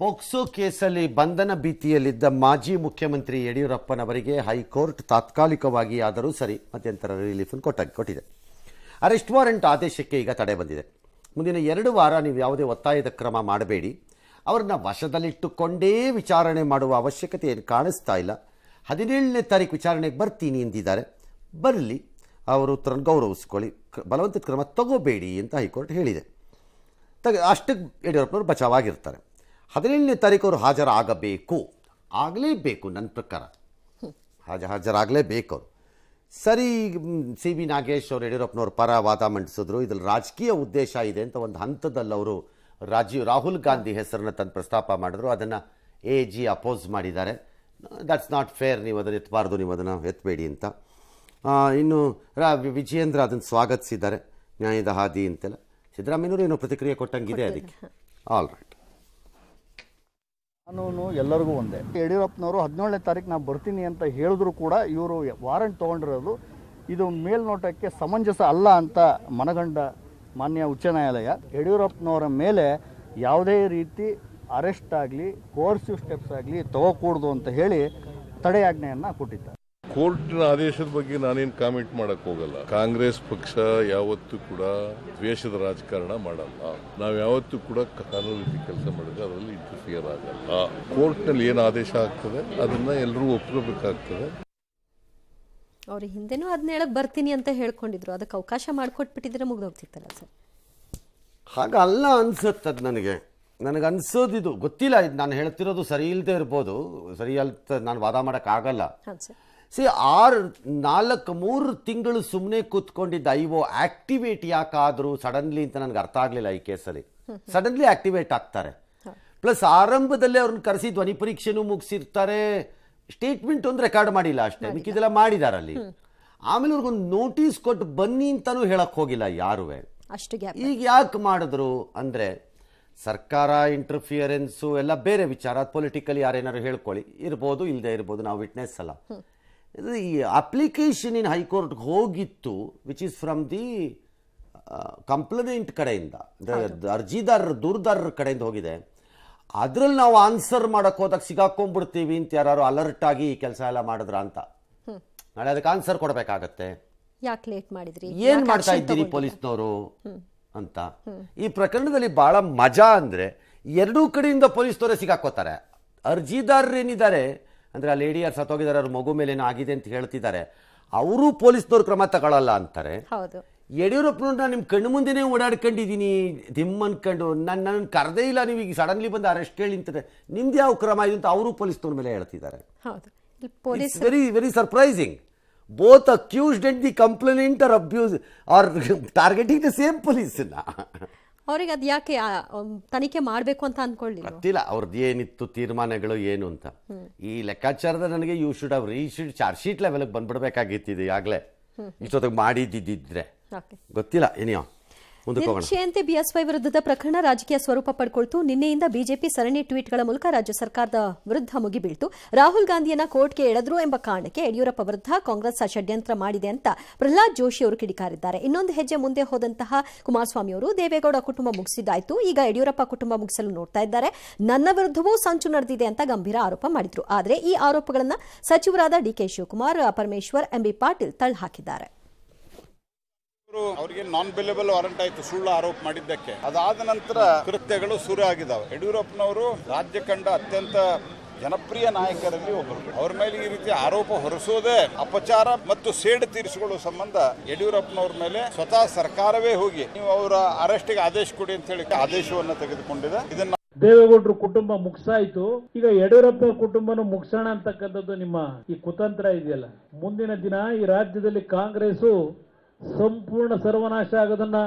POCSO ಕೇಸಲ್ಲಿ ಬಂಧನ ಭೀತಿಯಲ್ಲಿದ್ದ ಮಾಜಿ ಮುಖ್ಯಮಂತ್ರಿ ಯಡಿಯೂರಪ್ಪನವರಿಗೆ ಹೈಕೋರ್ಟ್ ತಾತ್ಕಾಲಿಕವಾಗಿ ಆದರೂ ಸರಿ ಮಧ್ಯಂತರ ರಿಲೀಫ್ ಕೊಟ್ಟಾಗಿ ಕೊಟ್ಟಿದೆ ಅರೆಸ್ಟ್ ವಾರೆಂಟ್ ಆದೇಶಕ್ಕೆ ಈಗ ತಡೆ ಬಂದಿದೆ ಮುಂದಿನ ಎರಡು ವಾರ ನೀವು ಯಾವುದೇ ಒತ್ತಾಯದ ಕ್ರಮ ಮಾಡಬೇಡಿ ಅವರನ್ನ ವಶದಲ್ಲಿಟ್ಟುಕೊಂಡೇ ವಿಚಾರಣೆ ಮಾಡುವ ಅವಶ್ಯಕತೆ ಏನು ಕಾಣಿಸ್ತಾ ಇಲ್ಲ ಹದಿನೇಳನೇ ತಾರೀಕು ವಿಚಾರಣೆಗೆ ಬರ್ತೀನಿ ಎಂದಿದ್ದಾರೆ ಬರಲಿ ಅವರು ಉತ್ತರನ್ನು ಗೌರವಿಸ್ಕೊಳ್ಳಿ ಬಲವಂತದ ಕ್ರಮ ತಗೋಬೇಡಿ ಅಂತ ಹೈಕೋರ್ಟ್ ಹೇಳಿದೆ ತಗ ಅಷ್ಟಕ್ಕೆ ಯಡಿಯೂರಪ್ಪನವರು ಬಚಾವಾಗಿರ್ತಾರೆ ಹದಿನೇಳನೇ ತಾರೀಕು ಅವರು ಹಾಜರಾಗಬೇಕು ಆಗಲೇಬೇಕು ನನ್ನ ಪ್ರಕಾರ ಹಾಜ ಹಾಜರಾಗಲೇಬೇಕು ಅವರು ಸರಿ ಸಿ ಬಿ ನಾಗೇಶ್ ಅವರು ಯಡಿಯೂರಪ್ಪನವ್ರ ಪರ ವಾದ ಮಂಡಿಸಿದ್ರು ಇದರಲ್ಲಿ ರಾಜಕೀಯ ಉದ್ದೇಶ ಇದೆ ಅಂತ ಒಂದು ಹಂತದಲ್ಲಿ ಅವರು ರಾಜೀವ್ ರಾಹುಲ್ ಗಾಂಧಿ ಹೆಸರನ್ನು ತಂದು ಪ್ರಸ್ತಾಪ ಮಾಡಿದ್ರು ಅದನ್ನು ಎ ಜಿ ಅಪೋಸ್ ಮಾಡಿದ್ದಾರೆ ದಟ್ಸ್ ನಾಟ್ ಫೇರ್ ನೀವು ಅದನ್ನು ಎತ್ತಬಾರ್ದು ನೀವು ಅದನ್ನು ಎತ್ತಬೇಡಿ ಅಂತ ಇನ್ನು ರಾ ವಿಜಯೇಂದ್ರ ಅದನ್ನು ಸ್ವಾಗತಿಸಿದ್ದಾರೆ ನ್ಯಾಯದ ಹಾದಿ ಅಂತೆಲ್ಲ ಸಿದ್ದರಾಮಯ್ಯವರು ಏನೋ ಪ್ರತಿಕ್ರಿಯೆ ಕೊಟ್ಟಂಗಿದೆ ಅದಕ್ಕೆ ಆಲ್ ರೈಟ್ ಕಾನೂನು ಎಲ್ಲರಿಗೂ ಒಂದೇ ಯಡಿಯೂರಪ್ಪನವರು ಹದಿನೇಳನೇ ತಾರೀಕು ನಾನು ಬರ್ತೀನಿ ಅಂತ ಹೇಳಿದ್ರು ಕೂಡ ಇವರು ವಾರಂಟ್ ತೊಗೊಂಡಿರೋದು ಇದು ಮೇಲ್ನೋಟಕ್ಕೆ ಸಮಂಜಸ ಅಲ್ಲ ಅಂತ ಮನಗಂಡ ಮಾನ್ಯ ಉಚ್ಚ ನ್ಯಾಯಾಲಯ ಯಡಿಯೂರಪ್ಪನವರ ಮೇಲೆ ಯಾವುದೇ ರೀತಿ ಅರೆಸ್ಟ್ ಆಗಲಿ ಕೋರ್ಸಿವ್ ಸ್ಟೆಪ್ಸ್ ಆಗಲಿ ತಗೋಕೂಡ್ದು ಅಂತ ಹೇಳಿ ತಡೆಯಾಜ್ಞೆಯನ್ನು ಕೊಟ್ಟಿದ್ದಾರೆ ಕೋರ್ಟ್ನ ಆದೇಶದ ಬಗ್ಗೆ ನಾನೇನು ಕಾಮೆಂಟ್ ಮಾಡಕ್ ಹೋಗಲ್ಲ ಕಾಂಗ್ರೆಸ್ ಪಕ್ಷ ಯಾವತ್ತೂ ಕೂಡ ದ್ವೇಷದ ರಾಜಕಾರಣ ಮಾಡಲ್ಲ ನಾವು ಯಾವತ್ತೂ ಕೂಡ ಕಾನೂನು ರೀತಿ ಕೆಲಸ ಮಾಡಿದ್ರೆ ಅದರಲ್ಲಿ ಇಂಟರ್ಫಿಯರ್ ಆಗಲ್ಲ ಕೋರ್ಟ್ನಲ್ಲಿ ಏನು ಆದೇಶ ಆಗ್ತದೆ ಅದನ್ನ ಎಲ್ಲರೂ ಒಪ್ಕೋಬೇಕಾಗ್ತದೆ ಅವ್ರ ಹಿಂದೆನೂ ಅದನ್ನ ಹೇಳಕ್ ಬರ್ತೀನಿ ಅಂತ ಹೇಳ್ಕೊಂಡಿದ್ರು ಅದಕ್ಕೆ ಅವಕಾಶ ಮಾಡಿಕೊಟ್ಬಿಟ್ಟಿದ್ರೆ ಮುಗ್ದೋಗ್ತಿತ್ತಲ್ಲ ಸರ್ ಹಾಗಲ್ಲ ಅದು ನನಗೆ ನನಗೆ ಅನ್ಸೋದಿದು ಗೊತ್ತಿಲ್ಲ ನಾನು ಹೇಳ್ತಿರೋದು ಸರಿ ಇಲ್ಲದೆ ಇರ್ಬೋದು ಸರಿ ಅಲ್ತ ನಾನು ವಾದ ಮಾಡೋಕ್ಕಾಗಲ್ಲ ಸಿ ಆರು ನಾಲ್ಕು ಮೂರು ತಿಂಗಳು ಸುಮ್ಮನೆ ಕೂತ್ಕೊಂಡಿದ್ದ ಐವೋ ಆಕ್ಟಿವೇಟ್ ಯಾಕಾದರೂ ಸಡನ್ಲಿ ಅಂತ ನನಗೆ ಅರ್ಥ ಆಗಲಿಲ್ಲ ಈ ಕೇಸಲ್ಲಿ ಸಡನ್ಲಿ ಆಕ್ಟಿವೇಟ್ ಆಗ್ತಾರೆ ಪ್ಲಸ್ ಆರಂಭದಲ್ಲೇ ಅವ್ರನ್ನ ಕರೆಸಿ ಧ್ವನಿ ಪರೀಕ್ಷೆನೂ ಮುಗಿಸಿರ್ತಾರೆ ಸ್ಟೇಟ್ಮೆಂಟ್ ಒಂದು ರೆಕಾರ್ಡ್ ಮಾಡಿಲ್ಲ ಅಷ್ಟೇ ಮಿಕ್ಕಿದೆಲ್ಲ ಮಾಡಿದಾರಲ್ಲಿ ಆಮೇಲೆ ಅವ್ರಿಗೊಂದು ನೋಟಿಸ್ ಕೊಟ್ಟು ಬನ್ನಿ ಅಂತಾನೂ ಹೇಳಕ್ ಹೋಗಿಲ್ಲ ಯಾರೂ ಈಗ ಯಾಕೆ ಮಾಡಿದ್ರು ಅಂದರೆ ಸರ್ಕಾರ ಇಂಟರ್ಫಿಯರೆನ್ಸು ಎಲ್ಲ ಬೇರೆ ವಿಚಾರ ಪೊಲಿಟಿಕಲಿ ಯಾರೇನಾರು ಹೇಳ್ಕೊಳ್ಳಿ ಇರ್ಬೋದು ಇಲ್ಲದೆ ಇರ್ಬೋದು ನಾವು ವಿಟ್ನೆಸ್ ಅಲ್ಲ ಈ ಅಪ್ಲಿಕೇಶನ್ ಇನ್ ಹೈಕೋರ್ಟ್ಗೆ ಹೋಗಿತ್ತು which is from the complaint ಕಡೆಯಿಂದ ಅರ್ಜಿದಾರರ ದುರ್ದಾರರ ಕಡೆಯಿಂದ ಹೋಗಿದೆ ಅದ್ರಲ್ಲಿ ನಾವು ಆನ್ಸರ್ ಮಾಡಕ್ಕೆ ಹೋದಾಗ ಸಿಗಾಕೊಂಡ್ಬಿಡ್ತೀವಿ ಅಂತ ಯಾರು ಅಲರ್ಟ್ ಆಗಿ ಈ ಕೆಲಸ ಎಲ್ಲ ಮಾಡಿದ್ರ ಅಂತ ನಾಳೆ ಅದಕ್ಕೆ ಆನ್ಸರ್ ಕೊಡಬೇಕಾಗತ್ತೆ ಯಾಕೆ ಲೇಟ್ ಮಾಡಿದ್ರಿ ಏನು ಮಾಡ್ತಾ ಇದ್ದೀರಿ ಪೊಲೀಸ್ನವರು ಅಂತ ಈ ಪ್ರಕರಣದಲ್ಲಿ ಬಹಳ ಮಜಾ ಅಂದ್ರೆ ಎರಡೂ ಕಡೆಯಿಂದ ಪೊಲೀಸ್ನವರೇ ಸಿಗಾಕೋತಾರೆ ಅರ್ಜಿದಾರರೇನಿದ್ದಾರೆ ಅಂದರೆ ಆ ಲೇಡಿ ಯಾರು ಸತ್ತೋಗಿದ್ದಾರೆ ಅವ್ರ ಮಗು ಏನೋ ಆಗಿದೆ ಅಂತ ಹೇಳ್ತಿದ್ದಾರೆ ಅವರು ಪೊಲೀಸ್ನವ್ರು ಕ್ರಮ ತಗೊಳ್ಳಲ್ಲ ಅಂತಾರೆ ಯಡಿಯೂರಪ್ಪನ ನಿಮ್ಮ ಕಣ್ಣು ಮುಂದೆನೇ ಓಡಾಡ್ಕೊಂಡಿದ್ದೀನಿ ದಿಮ್ ಅನ್ಕೊಂಡು ನಾನು ನನ್ನ ಕರೆದೇ ಇಲ್ಲ ನೀವು ಈಗ ಸಡನ್ಲಿ ಬಂದು ಅರೆಸ್ಟ್ ಕೇಳಿ ಅಂತಾರೆ ನಿಮ್ದು ಯಾವ ಕ್ರಮ ಇದೆ ಅಂತ ಅವರು ಪೊಲೀಸ್ನವ್ರ ಮೇಲೆ ಹೇಳ್ತಿದ್ದಾರೆ very very surprising both accused and the complaint are abuse are targeting the same police ಅವ್ರಿಗೆ ಅದು ಯಾಕೆ ತನಿಖೆ ಮಾಡಬೇಕು ಅಂತ ಅಂದ್ಕೊಳ್ಳಿ ಗೊತ್ತಿಲ್ಲ ಅವ್ರದ್ದು ಏನಿತ್ತು ತೀರ್ಮಾನಗಳು ಏನು ಅಂತ ಈ ಲೆಕ್ಕಾಚಾರದ ನನಗೆ ಯು ಶುಡ್ ಅವ್ರು ಈ ಶುಡ್ ಚಾರ್ಜ್ ಶೀಟ್ ಲೆವೆಲ್ಗೆ ಬಂದ್ಬಿಡ್ಬೇಕಾಗಿತ್ತು ಇದು ಆಗಲೇ ಇಷ್ಟೊತ್ತಿಗೆ ಮಾಡಿದ್ದಿದ್ದರೆ ಗೊತ್ತಿಲ್ಲ ಏನಿಯೋ ನಿರೀಕ್ಷೆಯಂತೆ ಬಿಎಸ್ವೈ ವಿರುದ್ಧದ ಪ್ರಕರಣ ರಾಜಕೀಯ ಸ್ವರೂಪ ಪಡ್ಕೊಳ್ತು ನಿನ್ನೆಯಿಂದ ಬಿಜೆಪಿ ಸರಣಿ ಟ್ವೀಟ್ಗಳ ಮೂಲಕ ರಾಜ್ಯ ಸರ್ಕಾರದ ವಿರುದ್ಧ ಮುಗಿಬೀಳ್ತು ರಾಹುಲ್ ಗಾಂಧಿಯನ್ನ ಕೋರ್ಟ್ಗೆ ಎಳೆದ್ರು ಎಂಬ ಕಾರಣಕ್ಕೆ ಯಡಿಯೂರಪ್ಪ ವಿರುದ್ಧ ಕಾಂಗ್ರೆಸ್ ಷಡ್ಯಂತ್ರ ಮಾಡಿದೆ ಅಂತ ಪ್ರಹ್ಲಾದ್ ಜೋಶಿ ಅವರು ಕಿಡಿಕಾರಿದ್ದಾರೆ ಇನ್ನೊಂದು ಹೆಜ್ಜೆ ಮುಂದೆ ಹೋದಂತಹ ಕುಮಾರಸ್ವಾಮಿ ಅವರು ದೇವೇಗೌಡ ಕುಟುಂಬ ಮುಗಿಸಿದ್ದಾಯಿತು ಈಗ ಯಡಿಯೂರಪ್ಪ ಕುಟುಂಬ ಮುಗಿಸಲು ನೋಡ್ತಾ ಇದ್ದಾರೆ ನನ್ನ ವಿರುದ್ಧವೂ ಸಂಚು ನಡೆದಿದೆ ಅಂತ ಗಂಭೀರ ಆರೋಪ ಮಾಡಿದ್ರು ಆದರೆ ಈ ಆರೋಪಗಳನ್ನು ಸಚಿವರಾದ ಡಿಕೆ ಶಿವಕುಮಾರ್ ಪರಮೇಶ್ವರ್ ಎಂಬಿ ಪಾಟೀಲ್ ತಳ್ಳಹಾಕಿದ್ದಾರೆ ಅವರಿಗೆ ನಾನ್ ಬಿಲೇಬಲ್ ವಾರಂಟ್ ಆಯ್ತು ಸುಳ್ಳು ಆರೋಪ ಮಾಡಿದ್ದಕ್ಕೆ ಅದಾದ ನಂತರ ಕೃತ್ಯಗಳು ಶುರು ಆಗಿದ್ದಾವೆ ಯಡಿಯೂರಪ್ಪನವರು ರಾಜ್ಯ ಕಂಡ ಅತ್ಯಂತ ಜನಪ್ರಿಯ ನಾಯಕರಲ್ಲಿ ಒಬ್ಬರು ಅವ್ರ ಮೇಲೆ ಈ ರೀತಿ ಆರೋಪ ಹೊರಿಸೋದೇ ಅಪಚಾರ ಮತ್ತು ಸೇಡು ತೀರಿಸಿಕೊಳ್ಳುವ ಸಂಬಂಧ ಯಡಿಯೂರಪ್ಪನವ್ರ ಮೇಲೆ ಸ್ವತಃ ಸರ್ಕಾರವೇ ಹೋಗಿ ನೀವು ಅವರ ಅರೆಸ್ಟ್ಗೆ ಆದೇಶ ಕೊಡಿ ಅಂತ ಹೇಳಿ ಆದೇಶವನ್ನು ತೆಗೆದುಕೊಂಡಿದೆ ಇದನ್ನ ದೇವೇಗೌಡರು ಕುಟುಂಬ ಮುಗಿಸಾಯ್ತು ಈಗ ಯಡಿಯೂರಪ್ಪ ಕುಟುಂಬನು ಮುಗಿಸೋಣ ಅಂತಕ್ಕಂಥದ್ದು ನಿಮ್ಮ ಈ ಕುತಂತ್ರ ಇದೆಯಲ್ಲ ಮುಂದಿನ ದಿನ ಈ ರಾಜ್ಯದಲ್ಲಿ ಕಾಂಗ್ರೆಸ್ ಸಂಪೂರ್ಣ ಸರ್ವನಾಶ ಆಗೋದನ್ನ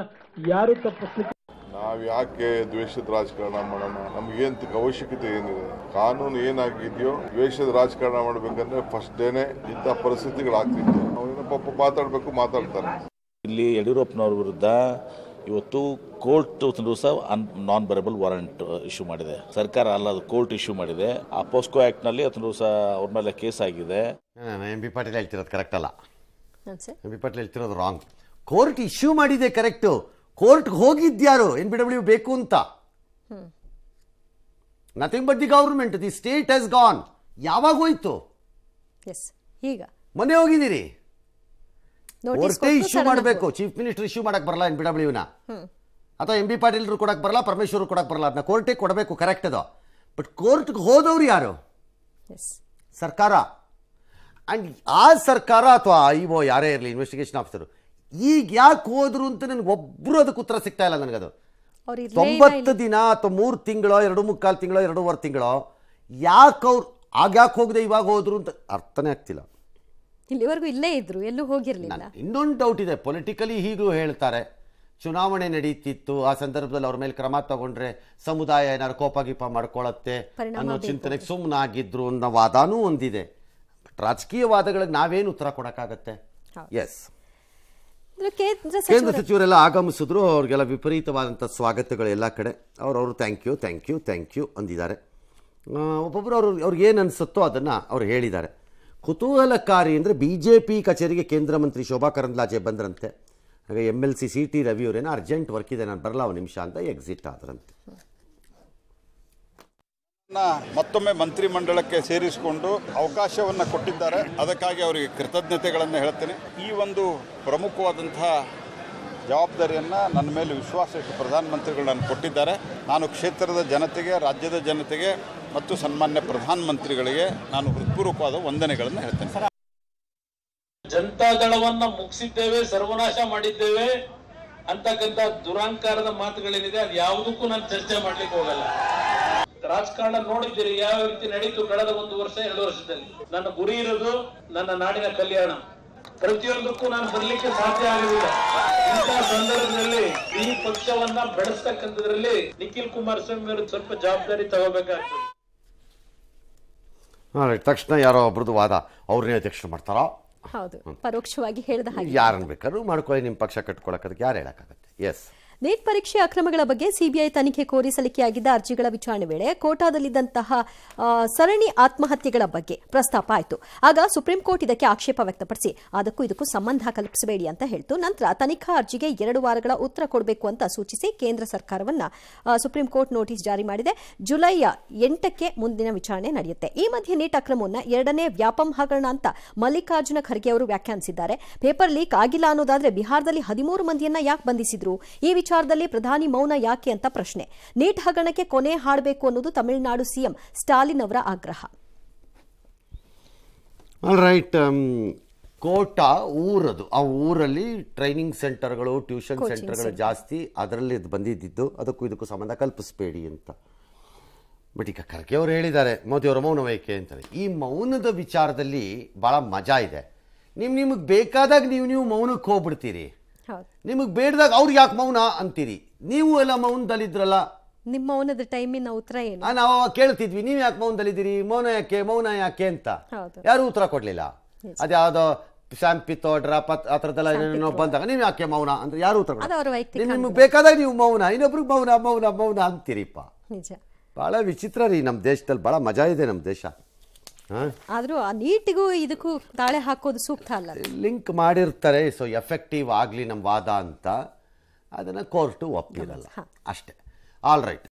ಯಾರು ತಪ್ಪಿಸ್ಲಿಕ್ಕೆ ನಾವು ಯಾಕೆ ದ್ವೇಷದ ರಾಜಕಾರಣ ಮಾಡೋಣ ನಮ್ಗೆ ಏನ್ ಅವಶ್ಯಕತೆ ಏನಿದೆ ಕಾನೂನು ಏನಾಗಿದೆಯೋ ದ್ವೇಷದ ರಾಜಕಾರಣ ಮಾಡ್ಬೇಕಂದ್ರೆ ಫಸ್ಟ್ ಡೇನೆ ಇಂಥ ಪರಿಸ್ಥಿತಿಗಳಾಗ್ತಿತ್ತು ಅವ್ರೇನೋ ಪಾಪ ಮಾತಾಡಬೇಕು ಮಾತಾಡ್ತಾರೆ ಇಲ್ಲಿ ಯಡಿಯೂರಪ್ಪನವ್ರ ವಿರುದ್ಧ ಇವತ್ತು ಕೋರ್ಟ್ ಸಹ ನಾನ್ ಬರಬಲ್ ವಾರಂಟ್ ಇಶ್ಯೂ ಮಾಡಿದೆ ಸರ್ಕಾರ ಅಲ್ಲ ಅದು ಕೋರ್ಟ್ ಇಶ್ಯೂ ಮಾಡಿದೆ ಆ ಪೋಸ್ಕೋ ಆಕ್ಟ್ ನಲ್ಲಿ ದಿವಸ ಅವ್ರ ಮೇಲೆ ಕೇಸ್ ಆಗಿದೆ ಎಂ ಬಿ ಪಾಟೀಲ್ ಹೇಳ್ತಿರೋದು ಕರೆಕ್ಟ್ ಅಲ್ಲ ಪಾಟೀಲ್ ಹೇಳ್ತಿರೋದು ರಾಂಗ್ ಕೋರ್ಟ್ ಇಶ್ಯೂ ಮಾಡಿದೆ ಕರೆಕ್ಟ್ ಕೋರ್ಟ್ ಹೋಗಿದ್ಯಾರು ಎನ್ ಬಿ ಡಬ್ಲ್ಯೂ ಬೇಕು ಅಂತ nothing but the government the state has gone ಯಾವಾಗ ಹೋಯ್ತು ಈಗ ಮೊನ್ನೆ ಹೋಗಿದ್ದೀರಿ ಇಶ್ಯೂ ಮಾಡಬೇಕು ಚೀಫ್ ಮಿನಿಸ್ಟರ್ ಇಶ್ಯೂ ಮಾಡಕ್ ಬರಲ್ಲ ಎನ್ ಬಿ ನ ಅಥವಾ ಎಂ ಬಿ ಪಾಟೀಲ್ ಕೊಡಕ್ ಬರಲ್ಲ ಪರಮೇಶ್ವರ್ ಕೊಡಕ್ಕೆ ಬರಲ್ಲ ಅದನ್ನ ಕೋರ್ಟೇ ಕೊಡಬೇಕು ಕರೆಕ್ಟ್ ಅದು ಬಟ್ ಕೋರ್ಟ್ ಹೋದವ್ರು ಯಾರು ಸರ್ಕಾರ ಆ್ಯಂಡ್ ಆ ಸರ್ಕಾರ ಅಥವಾ ಐಮೋ ಯಾರೇ ಇರಲಿ ಇನ್ವೆಸ್ಟಿಗೇಷನ್ ಆಫೀಸರು ಈಗ ಯಾಕೆ ಹೋದ್ರು ಅಂತ ನನಗೆ ಒಬ್ಬರು ಅದಕ್ಕೆ ಉತ್ತರ ಸಿಗ್ತಾ ಇಲ್ಲ ನನಗದು ತೊಂಬತ್ತು ದಿನ ಅಥವಾ ಮೂರು ತಿಂಗಳೋ ಎರಡು ಮುಕ್ಕಾಲು ತಿಂಗಳು ಎರಡೂವರೆ ತಿಂಗಳು ಯಾಕೆ ಅವ್ರು ಆಗ ಯಾಕೆ ಹೋಗದೆ ಇವಾಗ ಹೋದ್ರು ಅಂತ ಅರ್ಥನೇ ಆಗ್ತಿಲ್ಲ ಇಲ್ಲಿವರೆಗೂ ಇಲ್ಲೇ ಇದ್ರು ಎಲ್ಲೂ ಹೋಗಿರಲಿಲ್ಲ ಇನ್ನೊಂದು ಡೌಟ್ ಇದೆ ಪೊಲಿಟಿಕಲಿ ಹೀಗೂ ಹೇಳ್ತಾರೆ ಚುನಾವಣೆ ನಡೀತಿತ್ತು ಆ ಸಂದರ್ಭದಲ್ಲಿ ಅವ್ರ ಮೇಲೆ ಕ್ರಮ ತಗೊಂಡ್ರೆ ಸಮುದಾಯ ಏನಾರು ಕೋಪ ಗೀಪ ಮಾಡ್ಕೊಳತ್ತೆ ಅನ್ನೋ ಚಿಂತನೆಗೆ ಸುಮ್ಮನಾಗಿದ್ರು ಅನ್ನೋ ವಾದಾನೂ ಒಂದಿದೆ ರಾಜಕೀಯವಾದಗಳಿಗೆ ವಾದಗಳಿಗೆ ನಾವೇನು ಉತ್ತರ ಕೊಡೋಕ್ಕಾಗತ್ತೆ ಎಸ್ ಕೇಂದ್ರ ಸಚಿವರೆಲ್ಲ ಆಗಮಿಸಿದ್ರು ಅವ್ರಿಗೆಲ್ಲ ವಿಪರೀತವಾದಂಥ ಸ್ವಾಗತಗಳು ಎಲ್ಲ ಕಡೆ ಅವರು thank you thank you thank you ಅಂದಿದ್ದಾರೆ ಒಬ್ಬೊಬ್ಬರು ಅವರು ಅವ್ರಿಗೆ ಏನು ಅನಿಸುತ್ತೋ ಅದನ್ನು ಅವ್ರು ಹೇಳಿದ್ದಾರೆ ಕುತೂಹಲಕಾರಿ ಅಂದರೆ ಬಿ ಜೆ ಪಿ ಕಚೇರಿಗೆ ಕೇಂದ್ರ ಮಂತ್ರಿ ಶೋಭಾ ಕರಂದ್ಲಾಜೆ ಬಂದ್ರಂತೆ ಹಾಗೆ M L C C T ರವಿಯವರೇನೋ ಅರ್ಜೆಂಟ್ ವರ್ಕ್ ಇದೆ ನಾನು ಬರಲ್ಲ ಒಂದು ನಿಮಿಷ ಅಂತ ಎಕ್ಸಿಟ್ ಆದ್ರಂತೆ ಮತ್ತೊಮ್ಮೆ ಮಂತ್ರಿಮಂಡಲಕ್ಕೆ ಸೇರಿಸಿಕೊಂಡು ಅವಕಾಶವನ್ನ ಕೊಟ್ಟಿದ್ದಾರೆ ಅದಕ್ಕಾಗಿ ಅವರಿಗೆ ಕೃತಜ್ಞತೆಗಳನ್ನು ಹೇಳ್ತೇನೆ ಈ ಒಂದು ಪ್ರಮುಖವಾದಂತಹ ಜವಾಬ್ದಾರಿಯನ್ನ ನನ್ನ ಮೇಲೆ ವಿಶ್ವಾಸ ಇಟ್ಟು ಪ್ರಧಾನಮಂತ್ರಿಗಳು ನಾನು ಕೊಟ್ಟಿದ್ದಾರೆ ನಾನು ಕ್ಷೇತ್ರದ ಜನತೆಗೆ ರಾಜ್ಯದ ಜನತೆಗೆ ಮತ್ತು ಸನ್ಮಾನ್ಯ ಪ್ರಧಾನಮಂತ್ರಿಗಳಿಗೆ ನಾನು ಹೃತ್ಪೂರ್ವಕವಾದ ವಂದನೆಗಳನ್ನು ಹೇಳ್ತೇನೆ ಜನತಾ ಮುಗಿಸಿದ್ದೇವೆ ಸರ್ವನಾಶ ಮಾಡಿದ್ದೇವೆ ಅಂತಕ್ಕಂಥ ದುರಾಂಕಾರದ ಮಾತುಗಳೇನಿದೆ ಅದು ಯಾವುದಕ್ಕೂ ನಾನು ಚರ್ಚೆ ಮಾಡ್ಲಿಕ್ಕೆ ಹೋಗಲ್ಲ ರಾಜಕಾರಣ ನೋಡಿದ್ದೀರಿ ಯಾವ ರೀತಿ ನಡೀತು ಕಳೆದ ಒಂದು ವರ್ಷ ಎರಡು ವರ್ಷದಲ್ಲಿ ನನ್ನ ಗುರಿ ಇರೋದು ನನ್ನ ನಾಡಿನ ಕಲ್ಯಾಣ ಪ್ರತಿಯೊಂದಕ್ಕೂ ನಾನು ಬರಲಿಕ್ಕೆ ಸಾಧ್ಯ ಆಗಲಿಲ್ಲ ಇಂತಹ ಸಂದರ್ಭದಲ್ಲಿ ಈ ಪಕ್ಷವನ್ನ ಬೆಳೆಸ್ತಕ್ಕಂಥದ್ರಲ್ಲಿ ನಿಖಿಲ್ ಕುಮಾರಸ್ವಾಮಿ ಅವರು ಸ್ವಲ್ಪ ಜವಾಬ್ದಾರಿ ತಗೋಬೇಕಾಗ್ತದೆ ತಕ್ಷಣ ಯಾರೋ ಒಬ್ರದ್ದು ವಾದ ಅವ್ರನ್ನೇ ಅಧ್ಯಕ್ಷರು ಮಾಡ್ತಾರೋ ಹೌದು ಪರೋಕ್ಷವಾಗಿ ಹೇಳಿದ ಹಾಗೆ ಯಾರನ್ನ ಬೇಕಾದ್ರೂ ಮಾಡ್ಕೊಳ್ಳಿ ನಿಮ್ಮ ಪಕ್ಷ ಕಟ್ಕೊಳಕ್ಕೆ ಅದಕ್ಕೆ ಯಾರು ಹೇಳಕ್ಕಾಗತ್ತೆ ಎಸ್ ನೀಟ್ ಪರೀಕ್ಷೆ ಅಕ್ರಮಗಳ ಬಗ್ಗೆ ಸಿಬಿಐ ತನಿಖೆ ಕೋರಿ ಸಲ್ಲಿಕೆಯಾಗಿದ್ದ ಅರ್ಜಿಗಳ ವಿಚಾರಣೆ ವೇಳೆ ಕೋಟಾದಲ್ಲಿದ್ದಂತಹ ಸರಣಿ ಆತ್ಮಹತ್ಯೆಗಳ ಬಗ್ಗೆ ಪ್ರಸ್ತಾಪ ಆಯಿತು ಆಗ ಸುಪ್ರೀಂ ಕೋರ್ಟ್ ಇದಕ್ಕೆ ಆಕ್ಷೇಪ ವ್ಯಕ್ತಪಡಿಸಿ ಅದಕ್ಕೂ ಇದಕ್ಕೂ ಸಂಬಂಧ ಕಲ್ಪಿಸಬೇಡಿ ಅಂತ ಹೇಳಿತು ನಂತರ ತನಿಖಾ ಅರ್ಜಿಗೆ ಎರಡು ವಾರಗಳ ಉತ್ತರ ಕೊಡಬೇಕು ಅಂತ ಸೂಚಿಸಿ ಕೇಂದ್ರ ಸರ್ಕಾರವನ್ನ ಸುಪ್ರೀಂ ಕೋರ್ಟ್ ನೋಟಿಸ್ ಜಾರಿ ಮಾಡಿದೆ ಜುಲೈಯ ಎಂಟಕ್ಕೆ ಮುಂದಿನ ವಿಚಾರಣೆ ನಡೆಯುತ್ತೆ ಈ ಮಧ್ಯೆ ನೀಟ್ ಅಕ್ರಮವನ್ನ ಎರಡನೇ ವ್ಯಾಪಂ ಹಗರಣ ಅಂತ ಮಲ್ಲಿಕಾರ್ಜುನ ಖರ್ಗೆ ಅವರು ವ್ಯಾಖ್ಯಾನಿಸಿದ್ದಾರೆ ಪೇಪರ್ ಲೀಕ್ ಆಗಿಲ್ಲ ಅನ್ನೋದಾದ್ರೆ ಬಿಹಾರದಲ್ಲಿ ಹದಿಮೂರು ಮಂದಿಯನ್ನ ಯಾಕೆ ಬಂಧಿಸಿದ್ರು ಈ ವಿಚಾರದಲ್ಲಿ ಪ್ರಧಾನಿ ಮೌನ ಯಾಕೆ ಅಂತ ಪ್ರಶ್ನೆ ನೀಟ್ ಹಗರಣಕ್ಕೆ ಕೊನೆ ಹಾಡಬೇಕು ಅನ್ನೋದು ತಮಿಳುನಾಡು ಸಿಎಂ ಸ್ಟಾಲಿನ್ ಅವರ ಆಗ್ರಹ ರೈಟ್ um, ಕೋಟ ಊರದು ಆ ಊರಲ್ಲಿ ಟ್ರೈನಿಂಗ್ ಸೆಂಟರ್ಗಳು ಟ್ಯೂಷನ್ ಸೆಂಟರ್ಗಳು ಜಾಸ್ತಿ ಅದರಲ್ಲಿ ಬಂದಿದ್ದಿದ್ದು ಅದಕ್ಕೂ ಇದಕ್ಕೂ ಸಂಬಂಧ ಕಲ್ಪಿಸಬೇಡಿ ಅಂತ ಬಟ್ ಈಗ ಖರ್ಗೆ ಹೇಳಿದ್ದಾರೆ ಮೋದಿಯವರ ಮೌನ ವೈಕೆ ಅಂತಾರೆ ಈ ಮೌನದ ವಿಚಾರದಲ್ಲಿ ಭಾಳ ಮಜಾ ಇದೆ ನಿಮ್ ನಿಮಗೆ ಬೇಕಾದಾಗ ನೀವು ನೀವು ಮೌನಕ್ಕೆ ಹೋಗ್ಬಿಡ್ತೀರಿ ನಿಮಗೆ ಬೇಡದಾಗ ಅವ್ರಿಗೆ ಯಾಕೆ ಮೌನ ಅಂತೀರಿ ನೀವು ಎಲ್ಲ ಮೌನದಲ್ಲಿದ್ರಲ್ಲ ನಿಮ್ಮ ಮೌನದ ಟೈಮಿನ ಉತ್ತರ ಏನು ನಾವು ಕೇಳ್ತಿದ್ವಿ ನೀವು ಯಾಕೆ ಮೌನದಲ್ಲಿದ್ದೀರಿ ಮೌನ ಯಾಕೆ ಮೌನ ಯಾಕೆ ಅಂತ ಯಾರು ಉತ್ತರ ಕೊಡ್ಲಿಲ್ಲ ಅದ್ಯಾವುದೋ ಶಾಂಪಿ ಡ್ರಾಪ್ ಆ ಥರದ್ದೆಲ್ಲ ಬಂದಾಗ ನೀವು ಯಾಕೆ ಮೌನ ಅಂದ್ರೆ ಯಾರು ಉತ್ತರ ನಿಮ್ಗೆ ಬೇಕಾದಾಗ ನೀವು ಮೌನ ಇನ್ನೊಬ್ರಿಗೆ ಮೌನ ಮೌನ ಮೌನ ಅಂತೀರಿಪ್ಪ ನಿಜ ಬಹಳ ವಿಚಿತ್ರ ರೀ ನಮ್ಮ ದೇಶದಲ್ಲಿ ಬಹಳ ಮಜಾ ಇದೆ ನಮ್ಮ ದೇಶ ಆದರೂ ಆ ನೀಟಿಗೂ ಇದಕ್ಕೂ ತಾಳೆ ಹಾಕೋದು ಸೂಕ್ತ ಅಲ್ಲ ಲಿಂಕ್ ಮಾಡಿರ್ತಾರೆ ಸೊ ಎಫೆಕ್ಟಿವ್ ಆಗಲಿ ನಮ್ಮ ವಾದ ಅಂತ ಅದನ್ನು ಕೋರ್ಟು ಒಪ್ಪಿರಲ್ಲ ಅಷ್ಟೇ ಆಲ್ ರೈಟ್